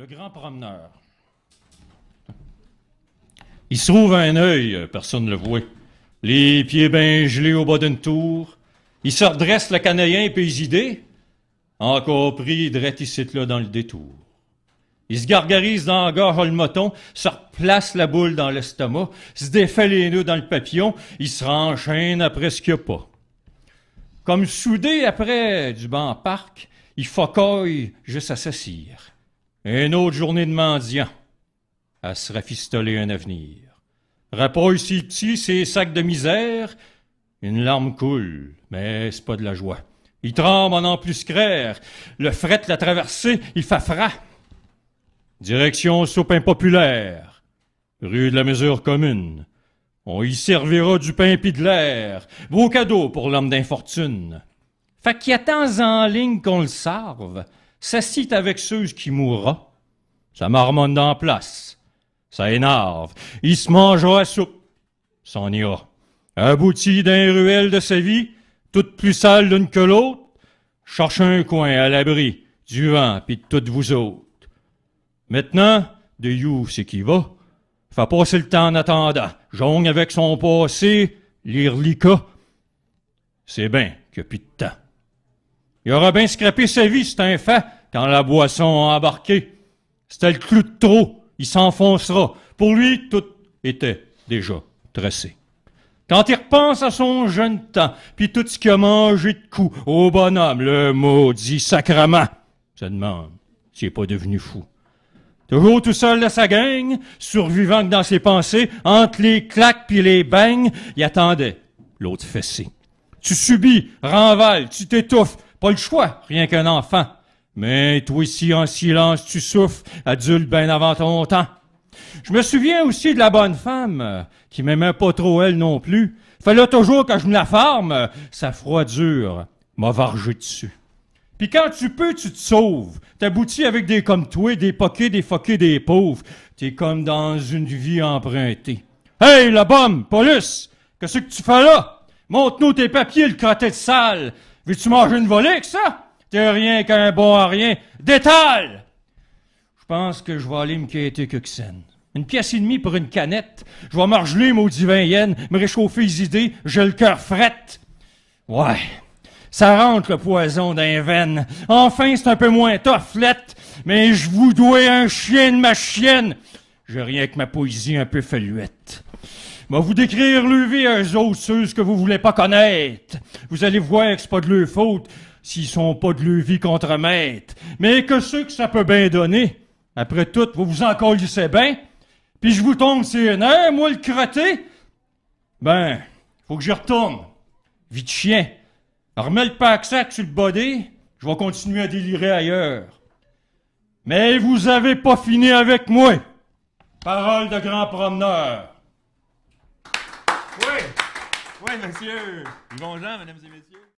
Le grand promeneur. Il se trouve un œil, euh, personne ne le voit. Les pieds bien gelés au bas d'une tour. Il se redresse le canaillin paysidé. Encore pris, de ici là dans le détour. Il se gargarise dans le moton, se replace la boule dans l'estomac, se défait les nœuds dans le papillon, il se renchaîne après ce pas. Comme soudé après du banc parc, il focoille juste à sa cire. Une autre journée de mendiant à se rafistoler un avenir. Rapproche ici petit ses sacs de misère. Une larme coule, mais c'est pas de la joie. Il tremble en en plus crère, Le fret la traversée, il fafra. Direction soupin populaire, Rue de la mesure commune. On y servira du pain pis de l'air. Beau cadeau pour l'homme d'infortune. Fait qu'il tant en ligne qu'on le serve s'assit avec ceux qui mourra. Ça marmonne dans place. Ça énerve. Il se mangera à soupe. S'en ira. Abouti d'un ruelle de sa vie, toute plus sale l'une que l'autre, cherche un coin à l'abri du vent puis de toutes vous autres. Maintenant, de you, c'est qui va. fa passer le temps en attendant. Jongle avec son passé, l'irlica. C'est bien qu'il n'y a plus de temps. Il aura bien scrapé sa vie, c'est un fait, quand la boisson a embarqué. C'était le clou de trop, il s'enfoncera. Pour lui, tout était déjà tressé. Quand il repense à son jeune temps, puis tout ce qu'il a mangé de coups, au bonhomme, le maudit sacrement, Je demande s'il n'est pas devenu fou. Toujours tout seul de sa gang, survivant que dans ses pensées, entre les claques puis les bangs, il attendait l'autre fessé. Tu subis, renvales, tu t'étouffes, pas le choix, rien qu'un enfant. Mais toi ici, en silence, tu souffres, adulte bien avant ton temps. Je me souviens aussi de la bonne femme, euh, qui m'aimait pas trop elle non plus. Fallait toujours que je me la farme, sa froidure m'a vargé dessus. Puis quand tu peux, tu te sauves. T'aboutis avec des comme toi, des poquets, des foquets, des pauvres. T'es comme dans une vie empruntée. Hey, la bombe, police! Qu'est-ce que tu fais là? Montre-nous tes papiers, le crotté de sale! Veux-tu manger une volée que ça? T'es rien qu'un bon à rien. Détale! Je pense que je vais aller me quêter Cuxen. Une pièce et demie pour une canette. Je vais margeler mon divin yen, me réchauffer les idées, j'ai le cœur frette. Ouais. Ça rentre le poison d'un veine. Enfin, c'est un peu moins toflette, mais je vous dois un chien de ma chienne. J'ai rien que ma poésie un peu feluette. Va vous décrire le à eux que vous voulez pas connaître. Vous allez voir que c'est pas de leur faute s'ils sont pas de leur vie contre maître. Mais que ce que ça peut bien donner, après tout, vous vous en bien, puis je vous tombe c'est un, moi le crotté, ben, faut que j'y retourne. Vite chien. Remets le pack-sac sur le body, je vais continuer à délirer ailleurs. Mais vous avez pas fini avec moi. Parole de grand promeneur. Oui. Oui, monsieur. Bonjour, mesdames et messieurs.